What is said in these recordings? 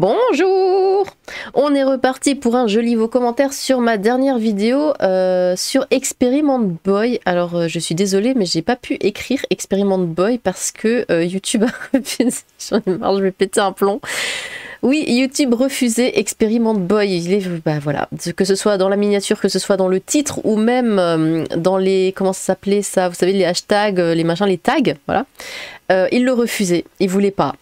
Bonjour On est reparti pour un joli vos commentaires sur ma dernière vidéo euh, sur Experiment Boy. Alors euh, je suis désolée mais j'ai pas pu écrire Experiment Boy parce que euh, YouTube a refusé. J'en ai marre, je vais péter un plomb. Oui, YouTube refusait Experiment Boy. Il bah, voilà, que ce soit dans la miniature, que ce soit dans le titre ou même dans les comment ça s'appelait ça, vous savez les hashtags, les machins, les tags, voilà. il le refusait, il voulait pas.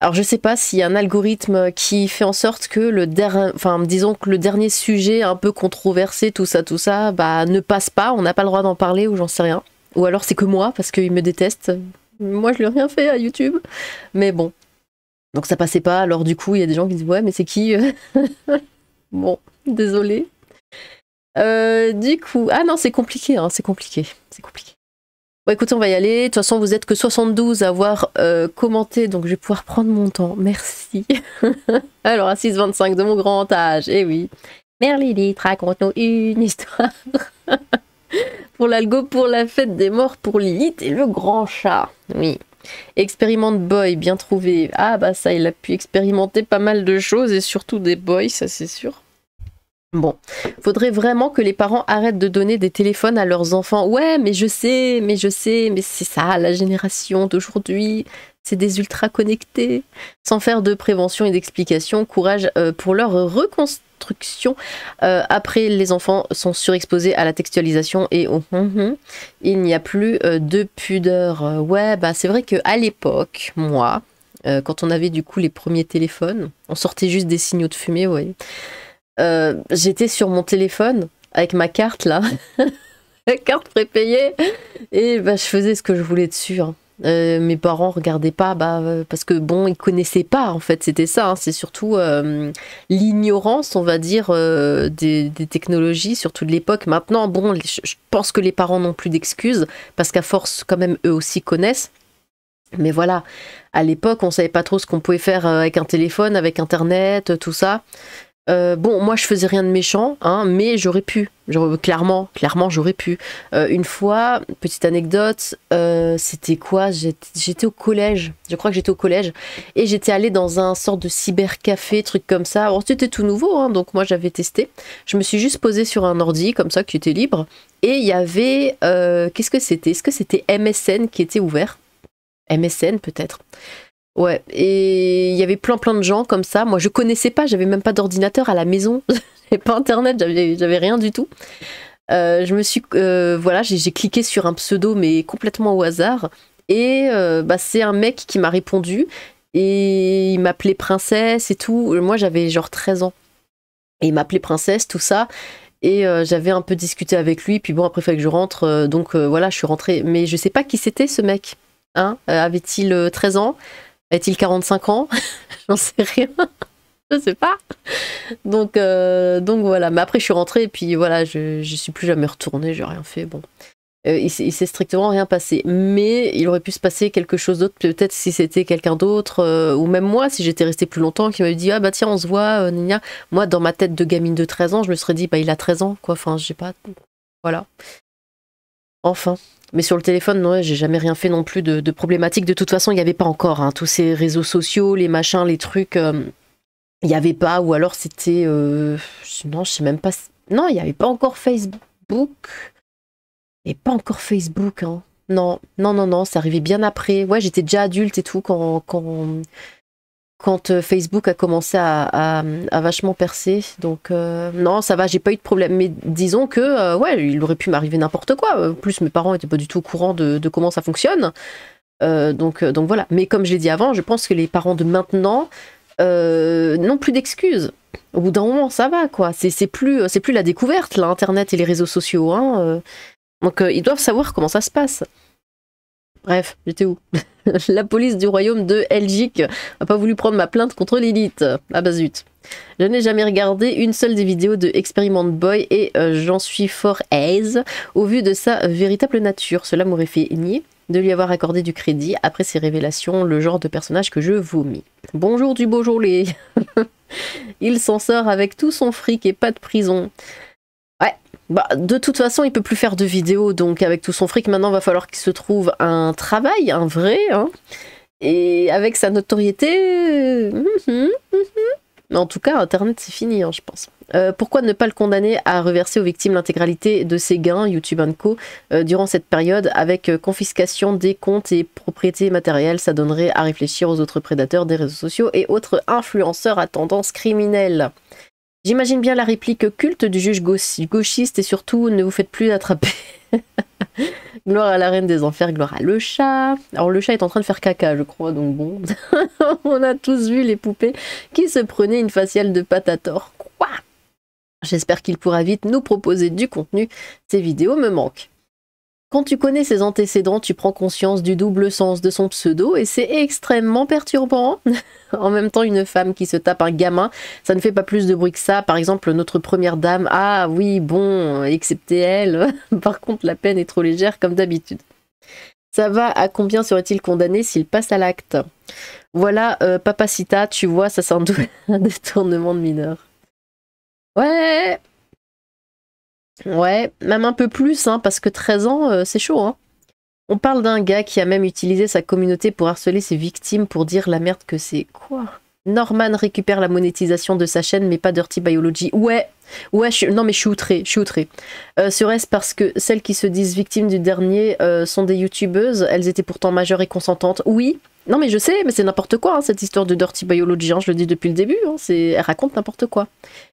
Alors je sais pas s'il y a un algorithme qui fait en sorte que le dernier, enfin disons que le dernier sujet un peu controversé, tout ça, tout ça, bah ne passe pas, on n'a pas le droit d'en parler ou j'en sais rien. Ou alors c'est que moi parce qu'il me déteste. Moi je lui ai rien fait à YouTube, mais bon. Donc ça passait pas. Alors du coup il y a des gens qui disent ouais mais c'est qui euh? Bon, désolé. Euh, du coup, ah non c'est compliqué, hein, c'est compliqué, c'est compliqué. Bon, écoutez, on va y aller. De toute façon, vous êtes que 72 à avoir euh, commenté, donc je vais pouvoir prendre mon temps. Merci. Alors, à 6,25 de mon grand âge, eh oui. Mère Lilith, raconte-nous une histoire. pour l'algo, pour la fête des morts, pour Lilith et le grand chat. Oui. Expérimente Boy, bien trouvé. Ah bah ça, il a pu expérimenter pas mal de choses et surtout des boys, ça c'est sûr. Bon, faudrait vraiment que les parents arrêtent de donner des téléphones à leurs enfants. Ouais, mais je sais, mais je sais, mais c'est ça la génération d'aujourd'hui. C'est des ultra connectés. Sans faire de prévention et d'explication, courage euh, pour leur reconstruction. Euh, après, les enfants sont surexposés à la textualisation et au Il n'y a plus euh, de pudeur. Ouais, bah c'est vrai qu'à l'époque, moi, quand on avait du coup les premiers téléphones, on sortait juste des signaux de fumée, voyez euh, j'étais sur mon téléphone avec ma carte là, la carte prépayée, et bah, je faisais ce que je voulais dessus. Hein. Euh, mes parents regardaient pas, bah, euh, parce que bon, ils connaissaient pas en fait, c'était ça. Hein. C'est surtout l'ignorance, on va dire, des, des, technologies, surtout de l'époque. Maintenant, bon, je pense que les parents n'ont plus d'excuses, parce qu'à force, quand même, eux aussi connaissent. Mais voilà, à l'époque, on savait pas trop ce qu'on pouvait faire avec un téléphone, avec internet, tout ça. Euh, bon, moi je faisais rien de méchant, hein, mais j'aurais pu. Euh, clairement, clairement j'aurais pu. Euh, une fois, petite anecdote, c'était quoi J'étais au collège, je crois que j'étais au collège, et j'étais allée dans un sort de cybercafé, truc comme ça. Alors c'était tout nouveau, hein, donc moi j'avais testé. Je me suis juste posée sur un ordi comme ça qui était libre, et il y avait, qu'est-ce que c'était Est-ce que c'était MSN qui était ouvert MSN peut-être Ouais, et il y avait plein plein de gens comme ça. Moi, je connaissais pas, j'avais même pas d'ordinateur à la maison, j'avais pas internet, j'avais rien du tout. Euh, je me suis, euh, voilà, j'ai cliqué sur un pseudo mais complètement au hasard. Et euh, bah, c'est un mec qui m'a répondu et il m'appelait princesse et tout. Moi, j'avais genre 13 ans et il m'appelait princesse, tout ça. Et j'avais un peu discuté avec lui. Puis bon, après, il fallait que je rentre. donc voilà, je suis rentrée. Mais je sais pas qui c'était ce mec. Hein Avait-il 13 ans t il 45 ans J'en sais rien. je sais pas. Donc, euh, donc voilà. Mais après, je suis rentrée et puis voilà, je, ne suis plus jamais retournée, j'ai rien fait. Bon. Euh, il, s'est strictement rien passé. Mais il aurait pu se passer quelque chose d'autre, peut-être si c'était quelqu'un d'autre, euh, ou même moi, si j'étais restée plus longtemps, qui m'avait dit Ah bah tiens, on se voit, Nina. Moi, dans ma tête de gamine de 13 ans, je me serais dit Bah il a 13 ans, quoi. Enfin, je pas. Voilà. Enfin. Mais sur le téléphone, non, j'ai jamais rien fait non plus de, problématique. De toute façon, il n'y avait pas encore hein, tous ces réseaux sociaux, les machins, les trucs. Euh, il n'y avait pas, ou alors c'était. Euh, non, je sais même pas. Non, il n'y avait pas encore Facebook. Et pas encore Facebook, hein. Non, non, non, non, ça arrivait bien après. Ouais, j'étais déjà adulte et tout quand, quand, quand euh, Facebook a commencé à, vachement percer. Donc euh, non, ça va, j'ai pas eu de problème. Mais disons que euh, ouais, il aurait pu m'arriver n'importe quoi. En plus, mes parents étaient pas du tout au courant de, comment ça fonctionne. donc, voilà. Mais comme je l'ai dit avant, je pense que les parents de maintenant n'ont plus d'excuses. Au bout d'un moment, ça va quoi. C'est plus plus la découverte, l'internet et les réseaux sociaux. Hein, donc ils doivent savoir comment ça se passe. Bref, j'étais où La police du royaume de Helgique n'a pas voulu prendre ma plainte contre l'élite. Ah bah zut. Je n'ai jamais regardé une seule des vidéos de Experiment Boy et euh, j'en suis fort aise au vu de sa véritable nature. Cela m'aurait fait nier de lui avoir accordé du crédit après ses révélations, le genre de personnage que je vomis. Bonjour du beau jour Il s'en sort avec tout son fric et pas de prison. Ouais. Bah, de toute façon, il peut plus faire de vidéos, donc avec tout son fric, maintenant, va falloir qu'il se trouve un travail, un vrai. Hein. Et avec sa notoriété... Euh, hum, hum, hum, Mais en tout cas, Internet, c'est fini, hein, je pense. Euh, pourquoi ne pas le condamner à reverser aux victimes l'intégralité de ses gains, YouTube Co, euh, durant cette période, avec confiscation des comptes et propriétés matérielles Ça donnerait à réfléchir aux autres prédateurs des réseaux sociaux et autres influenceurs à tendance criminelle. J'imagine bien la réplique culte du juge gauchiste et surtout ne vous faites plus attraper. gloire à la reine des enfers, gloire à le chat. Alors le chat est en train de faire caca, je crois, donc bon. On a tous vu les poupées qui se prenaient une faciale de patator. Quoi J'espère qu'il pourra vite nous proposer du contenu. Ces vidéos me manquent. Quand tu connais ses antécédents, tu prends conscience du double sens de son pseudo et c'est extrêmement perturbant. en même temps, une femme qui se tape un gamin, ça ne fait pas plus de bruit que ça. Par exemple, notre première dame, ah oui, bon, excepté elle. Par contre, la peine est trop légère comme d'habitude. Ça va, à combien serait-il condamné s'il passe à l'acte Voilà, euh, Papacita, tu vois, ça c'est un, un détournement de mineur. Ouais Ouais, même un peu plus, hein, parce que 13 ans, euh, c'est chaud. Hein. On parle d'un gars qui a même utilisé sa communauté pour harceler ses victimes pour dire la merde que c'est. Quoi Norman récupère la monétisation de sa chaîne, mais pas Dirty Biology. Ouais, ouais, non mais je suis outré, je suis euh, Serait-ce parce que celles qui se disent victimes du dernier euh, sont des youtubeuses, elles étaient pourtant majeures et consentantes. Oui, non mais je sais, mais c'est n'importe quoi hein, cette histoire de Dirty Biology, hein, je le dis depuis le début, hein, elle raconte n'importe quoi.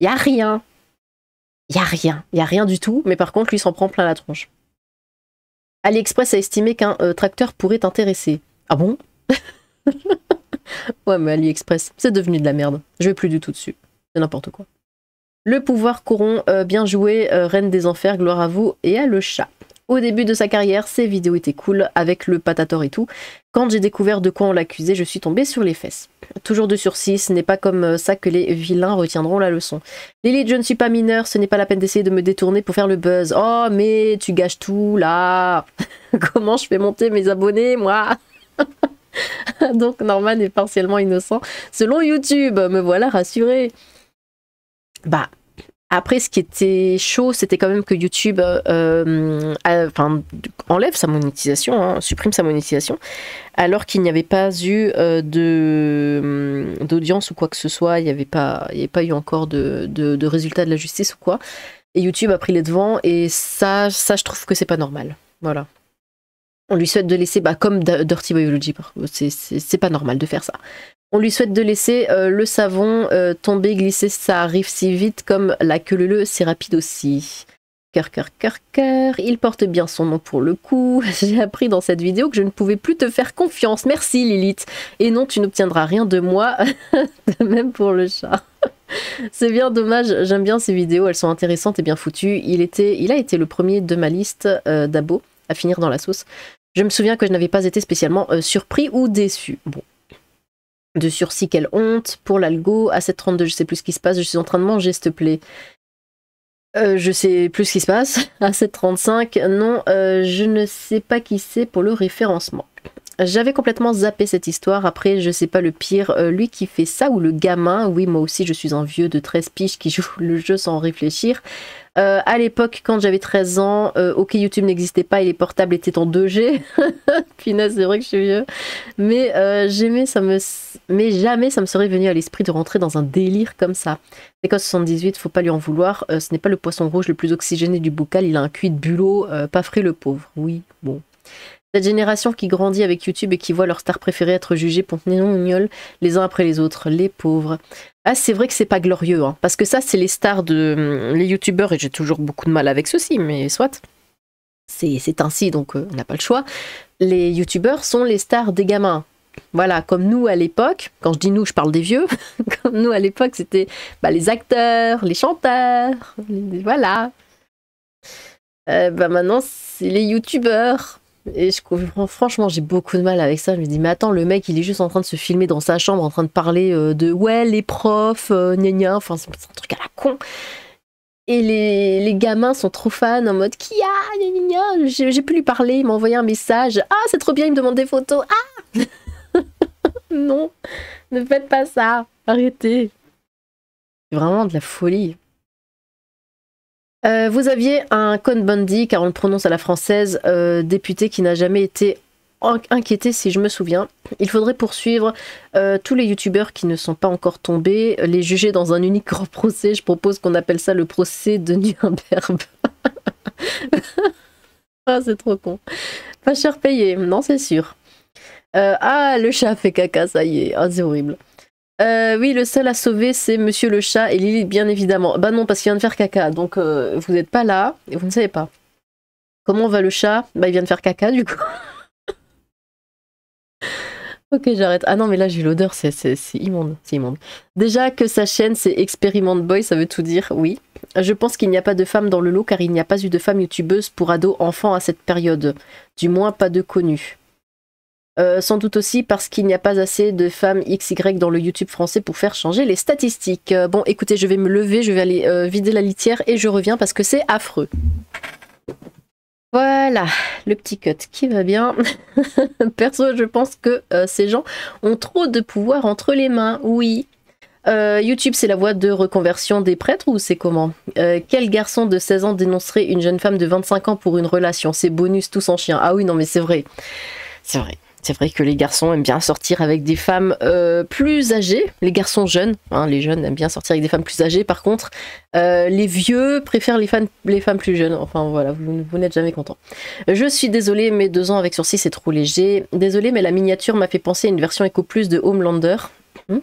Y a rien, il a rien, il a rien du tout, mais par contre, lui s'en prend plein la tronche. AliExpress a estimé qu'un euh, tracteur pourrait t'intéresser. Ah bon Ouais, mais AliExpress, c'est devenu de la merde. Je vais plus du tout dessus. C'est n'importe quoi. Le pouvoir corrompt, euh, bien joué, euh, reine des enfers, gloire à vous et à le chat. Au début de sa carrière, ses vidéos étaient cool, avec le patator et tout. Quand j'ai découvert de quoi on l'accusait, je suis tombée sur les fesses. Toujours de sursis, ce n'est pas comme euh, ça que les vilains retiendront la leçon. Lilith, je ne suis pas mineure, ce n'est pas la peine d'essayer de me détourner pour faire le buzz. Oh, mais tu gâches tout, là Comment je fais monter mes abonnés, moi Donc Norman est partiellement innocent. Selon YouTube, me voilà rassurée. Bah, après, ce qui était chaud, c'était quand même que YouTube euh, euh, enlève sa monétisation, hein, supprime sa monétisation, alors qu'il n'y avait pas eu euh, hum, d'audience ou quoi que ce soit, il n'y avait, pas, pas eu encore de, de, de, résultats de la justice ou quoi. Et YouTube a pris les devants, et ça, ça je trouve que c'est pas normal. Voilà. On lui souhaite de laisser, bah, comme Dirty Biology, c'est pas normal de faire ça. On lui souhaite de laisser euh, le savon euh, tomber, glisser, ça arrive si vite comme la queue c'est rapide aussi. Cœur, cœur, cœur, cœur, il porte bien son nom pour le coup. J'ai appris dans cette vidéo que je ne pouvais plus te faire confiance. Merci Lilith. Et non, tu n'obtiendras rien de moi, même pour le chat. C'est bien dommage, j'aime bien ces vidéos, elles sont intéressantes et bien foutues. Il, était, il a été le premier de ma liste euh, à finir dans la sauce. Je me souviens que je n'avais pas été spécialement surpris ou déçu. Bon, de sursis, quelle honte pour l'algo, à 7.32 je sais plus ce qui se passe, je suis en train de manger, s'il te plaît. Euh, je sais plus ce qui se passe, à 7.35, non, euh, je ne sais pas qui c'est pour le référencement. J'avais complètement zappé cette histoire, après je sais pas le pire, euh, lui qui fait ça ou le gamin, oui moi aussi je suis un vieux de 13 piges qui joue le jeu sans réfléchir, euh, à l'époque, quand j'avais 13 ans, euh, ok, YouTube n'existait pas et les portables étaient en 2G. Punaise, c'est vrai que je suis vieux. Mais euh, j'aimais, ça me. Mais jamais ça me serait venu à l'esprit de rentrer dans un délire comme ça. L'Écosse 78, faut pas lui en vouloir. ce n'est pas le poisson rouge le plus oxygéné du bocal. Il a un cuit de bulot, pas frais le pauvre. Oui, bon. Cette génération qui grandit avec YouTube et qui voit leurs stars préférées être jugées pour non les uns après les autres, les pauvres. Ah, c'est vrai que c'est pas glorieux, hein, parce que ça, c'est les stars de hum, les youtubeurs, et j'ai toujours beaucoup de mal avec ceci, mais soit. C'est ainsi, donc euh, on n'a pas le choix. Les youtubeurs sont les stars des gamins. Voilà, comme nous à l'époque, quand je dis nous, je parle des vieux, comme nous à l'époque, c'était bah, les acteurs, les chanteurs, voilà. Euh, bah maintenant, c'est les youtubeurs. Et franchement, j'ai beaucoup de mal avec ça. Je me dis, mais attends, le mec, il est juste en train de se filmer dans sa chambre, en train de parler euh, de ouais, les profs, euh, enfin, c'est un truc à la con. Et les, gamins sont trop fans en mode qui a gna gna, j'ai pu lui parler, il m'a envoyé un message. Ah, c'est trop bien, il me demande des photos. Ah Non, ne faites pas ça, arrêtez. C'est vraiment de la folie. Euh, vous aviez un Con bundy car on le prononce à la française, euh, député qui n'a jamais été inquiété si je me souviens. Il faudrait poursuivre euh, tous les youtubeurs qui ne sont pas encore tombés, les juger dans un unique grand procès. Je propose qu'on appelle ça le procès de Nuremberg. ah, c'est trop con. Pas cher payé, non, c'est sûr. ah, le chat fait caca, ça y est. Ah, c'est horrible. Euh, oui, le seul à sauver, c'est Monsieur le chat et Lily bien évidemment. Bah non, parce qu'il vient de faire caca, donc euh, vous n'êtes pas là et vous ne savez pas. Comment va le chat Bah il vient de faire caca, du coup. ok, j'arrête. Ah non, mais là j'ai l'odeur, c'est immonde, c'est immonde. Déjà que sa chaîne, c'est Experiment Boy, ça veut tout dire, oui. Je pense qu'il n'y a pas de femme dans le lot car il n'y a pas eu de femme youtubeuse pour ados enfants à cette période. Du moins, pas de connue. Euh, sans doute aussi parce qu'il n'y a pas assez de femmes XY dans le YouTube français pour faire changer les statistiques. Euh, bon, écoutez, je vais me lever, je vais aller euh, vider la litière et je reviens parce que c'est affreux. Voilà, le petit cut qui va bien. Perso, je pense que ces gens ont trop de pouvoir entre les mains, oui. YouTube, c'est la voie de reconversion des prêtres ou c'est comment Quel garçon de 16 ans dénoncerait une jeune femme de 25 ans pour une relation C'est bonus tous en chien. Ah oui, non mais c'est vrai. C'est vrai c'est vrai que les garçons aiment bien sortir avec des femmes euh, plus âgées, les garçons jeunes, hein, les jeunes aiment bien sortir avec des femmes plus âgées par contre, euh, les vieux préfèrent les, femmes plus jeunes, enfin voilà, vous, n'êtes jamais content. Je suis désolée, mais deux ans avec sourcils c'est trop léger, désolée, mais la miniature m'a fait penser à une version Eco plus de Homelander. Hmm.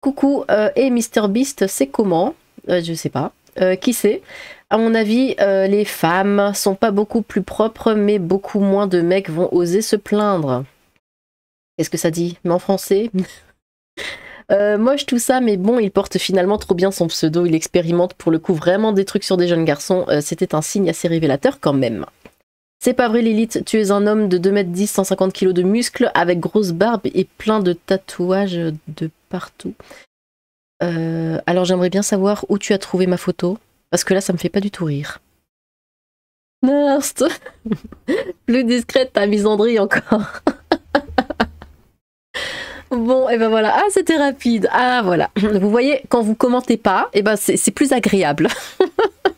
Coucou, euh, et Mr Beast, c'est comment Je sais pas, qui sait à mon avis, les femmes sont pas beaucoup plus propres, mais beaucoup moins de mecs vont oser se plaindre. Qu'est-ce que ça dit Mais en français euh, moche tout ça, mais bon, il porte finalement trop bien son pseudo, il expérimente pour le coup vraiment des trucs sur des jeunes garçons, euh, c'était un signe assez révélateur quand même. C'est pas vrai Lilith, tu es un homme de 2m10, 150 kg de muscles, avec grosse barbe et plein de tatouages de partout. Euh, alors j'aimerais bien savoir où tu as trouvé ma photo, parce que là ça me fait pas du tout rire. Nurse Plus discrète ta misandrie encore Bon, et ben voilà. Ah, c'était rapide. Ah, voilà. Vous voyez, quand vous commentez pas, et ben c'est plus agréable.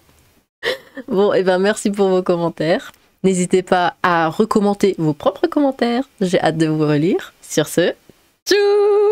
bon, et ben merci pour vos commentaires. N'hésitez pas à recommenter vos propres commentaires. J'ai hâte de vous relire. Sur ce, tchou